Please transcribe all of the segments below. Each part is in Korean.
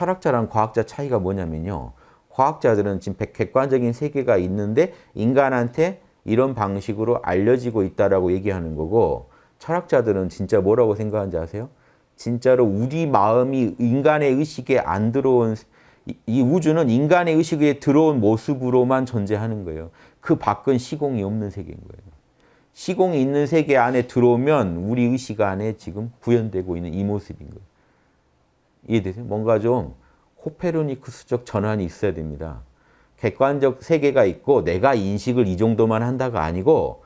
철학자랑 과학자 차이가 뭐냐면요. 과학자들은 지금 객관적인 세계가 있는데 인간한테 이런 방식으로 알려지고 있다라고 얘기하는 거고 철학자들은 진짜 뭐라고 생각하는지 아세요? 진짜로 우리 마음이 인간의 의식에 안 들어온 이 우주는 인간의 의식에 들어온 모습으로만 존재하는 거예요. 그 밖은 시공이 없는 세계인 거예요. 시공이 있는 세계 안에 들어오면 우리 의식 안에 지금 구현되고 있는 이 모습인 거예요. 이해되세요? 뭔가 좀 호페르니쿠스적 전환이 있어야 됩니다. 객관적 세계가 있고 내가 인식을 이 정도만 한다가 아니고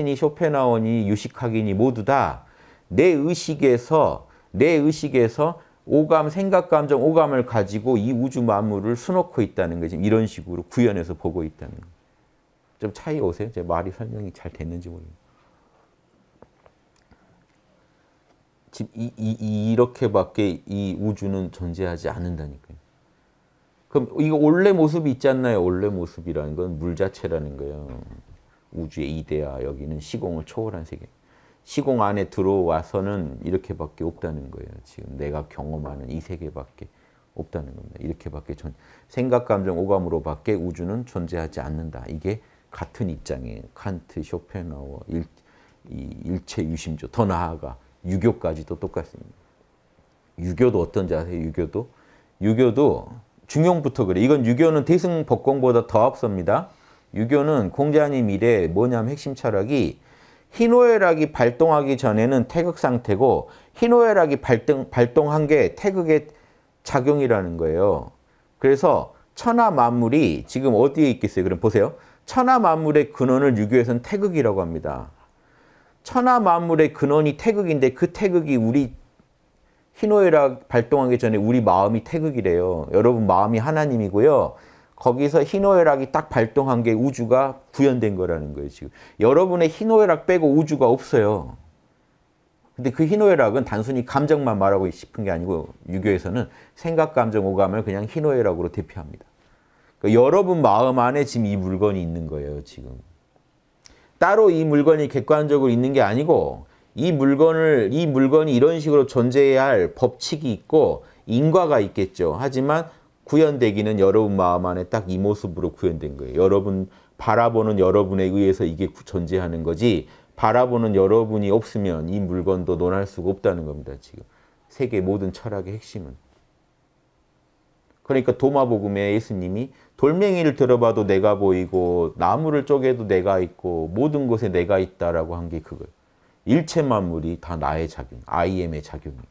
칸트니 쇼펜하우니 유식학이니 모두 다 내 의식에서 내 의식에서 오감, 생각, 감정, 오감을 가지고 이 우주 만물을 수놓고 있다는 거지. 이런 식으로 구현해서 보고 있다는 거. 좀 차이 오세요? 제 말이 설명이 잘 됐는지 모르겠어요. 집 이, 이, 이렇게밖에 이 우주는 존재하지 않는다니까요. 그럼 이거 원래 모습이 있지 않나요? 원래 모습이라는 건 물 자체라는 거예요. 우주의 이데아 여기는 시공을 초월한 세계. 시공 안에 들어와서는 이렇게밖에 없다는 거예요. 지금 내가 경험하는 이 세계밖에 없다는 겁니다. 이렇게밖에 전, 생각, 감정, 오감으로밖에 우주는 존재하지 않는다. 이게 같은 입장이에요. 칸트, 쇼펜하워, 일, 일체 유심조, 더 나아가 유교까지도 똑같습니다. 유교도 어떤지 아세요? 유교도? 유교도 중용부터 그래. 이건 유교는 대승 법공보다 더 앞섭니다. 유교는 공자님 이래 뭐냐면 핵심 철학이 희노애락이 발동하기 전에는 태극 상태고 희노애락이 발동, 발동한 게 태극의 작용이라는 거예요. 그래서 천하 만물이 지금 어디에 있겠어요? 그럼 보세요. 천하 만물의 근원을 유교에서는 태극이라고 합니다. 천하 만물의 근원이 태극인데 그 태극이 우리 희노애락 발동하기 전에 우리 마음이 태극이래요. 여러분 마음이 하나님이고요. 거기서 희노애락이 딱 발동한 게 우주가 구현된 거라는 거예요. 지금 여러분의 희노애락 빼고 우주가 없어요. 근데 그 희노애락은 단순히 감정만 말하고 싶은 게 아니고 유교에서는 생각, 감정, 오감을 그냥 희노애락으로 대표합니다. 그러니까 여러분 마음 안에 지금 이 물건이 있는 거예요. 지금 따로 이 물건이 객관적으로 있는 게 아니고 이 물건을 이 물건이 이런 식으로 존재해야 할 법칙이 있고 인과가 있겠죠. 하지만 구현되기는 여러분 마음 안에 딱 이 모습으로 구현된 거예요. 여러분 바라보는 여러분에 의해서 이게 존재하는 거지 바라보는 여러분이 없으면 이 물건도 논할 수가 없다는 겁니다. 지금 세계 모든 철학의 핵심은. 그러니까 도마복음에 예수님이 돌멩이를 들어봐도 내가 보이고 나무를 쪼개도 내가 있고 모든 것에 내가 있다라고 한 게 그거예요. 일체 만물이 다 나의 작용, I am의 작용이에요.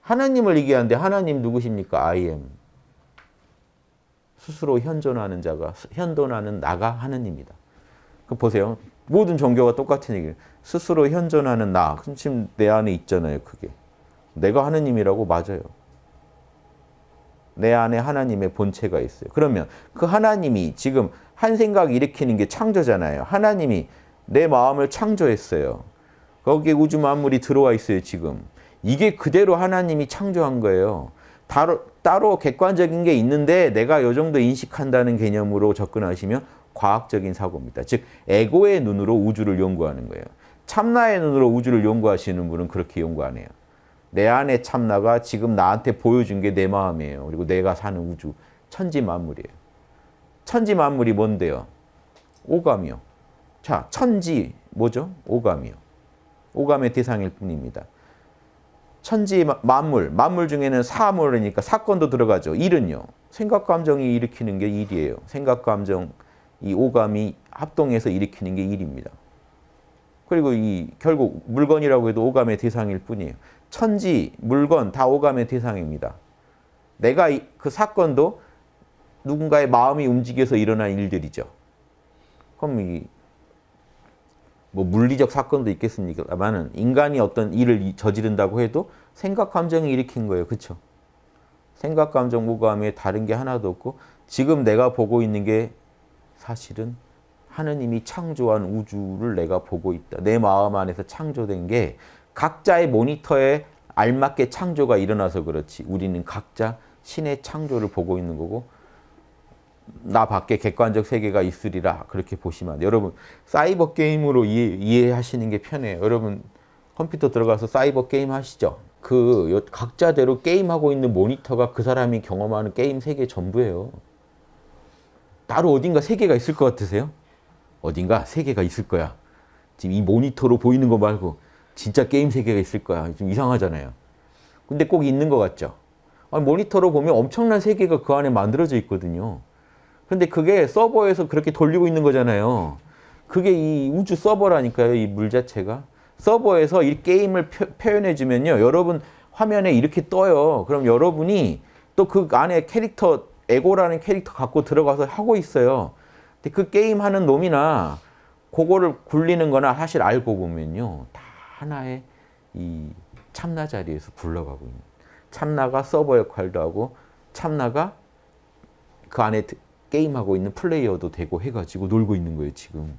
하나님을 얘기하는데 하나님 누구십니까? I am. 스스로 현존하는 자가, 현존하는 나가 하나님이다. 그 보세요. 모든 종교가 똑같은 얘기예요. 스스로 현존하는 나. 지금 내 안에 있잖아요, 그게. 내가 하느님이라고 맞아요. 내 안에 하나님의 본체가 있어요. 그러면 그 하나님이 지금 한 생각 일으키는 게 창조잖아요. 하나님이 내 마음을 창조했어요. 거기에 우주 만물이 들어와 있어요, 지금. 이게 그대로 하나님이 창조한 거예요. 따로, 따로 객관적인 게 있는데 내가 요 정도 인식한다는 개념으로 접근하시면 과학적인 사고입니다. 즉, 에고의 눈으로 우주를 연구하는 거예요. 참나의 눈으로 우주를 연구하시는 분은 그렇게 연구 안 해요. 내안에 참나가 지금 나한테 보여준 게 내 마음이에요. 그리고 내가 사는 우주, 천지 만물이에요. 천지 만물이 뭔데요? 오감이요. 자, 천지 뭐죠? 오감이요. 오감의 대상일 뿐입니다. 천지 만물, 만물 중에는 사물이니까 사건도 들어가죠. 일은요. 생각, 감정이 일으키는 게 일이에요. 생각, 감정, 이 오감이 합동해서 일으키는 게 일입니다. 그리고 이 결국 물건이라고 해도 오감의 대상일 뿐이에요. 천지, 물건 다 오감의 대상입니다. 내가 이, 그 사건도 누군가의 마음이 움직여서 일어난 일들이죠. 그럼 이, 뭐 물리적 사건도 있겠습니까만 인간이 어떤 일을 저지른다고 해도 생각, 감정이 일으킨 거예요. 그렇죠? 생각, 감정, 오감에 다른 게 하나도 없고 지금 내가 보고 있는 게 사실은 하느님이 창조한 우주를 내가 보고 있다. 내 마음 안에서 창조된 게 각자의 모니터에 알맞게 창조가 일어나서 그렇지 우리는 각자 신의 창조를 보고 있는 거고 나 밖에 객관적 세계가 있으리라 그렇게 보시면 돼요. 여러분 사이버 게임으로 이해, 하시는게 편해요. 여러분 컴퓨터 들어가서 사이버 게임 하시죠. 그 각자대로 게임하고 있는 모니터가 그 사람이 경험하는 게임 세계 전부예요. 따로 어딘가 세계가 있을 것 같으세요? 어딘가 세계가 있을 거야. 지금 이 모니터로 보이는 거 말고 진짜 게임 세계가 있을 거야. 좀 이상하잖아요. 근데 꼭 있는 것 같죠? 아니, 모니터로 보면 엄청난 세계가 그 안에 만들어져 있거든요. 근데 그게 서버에서 그렇게 돌리고 있는 거잖아요. 그게 이 우주 서버라니까요. 이 물 자체가. 서버에서 이 게임을 표, 현해주면요 여러분 화면에 이렇게 떠요. 그럼 여러분이 또 그 안에 캐릭터 에고라는 캐릭터 갖고 들어가서 하고 있어요. 근데 그 게임하는 놈이나 그거를 굴리는 거나 사실 알고 보면요. 다 하나의 이 참나 자리에서 굴러가고 있는 참나가 서버 역할도 하고 참나가 그 안에 게임하고 있는 플레이어도 되고 해가지고 놀고 있는 거예요, 지금.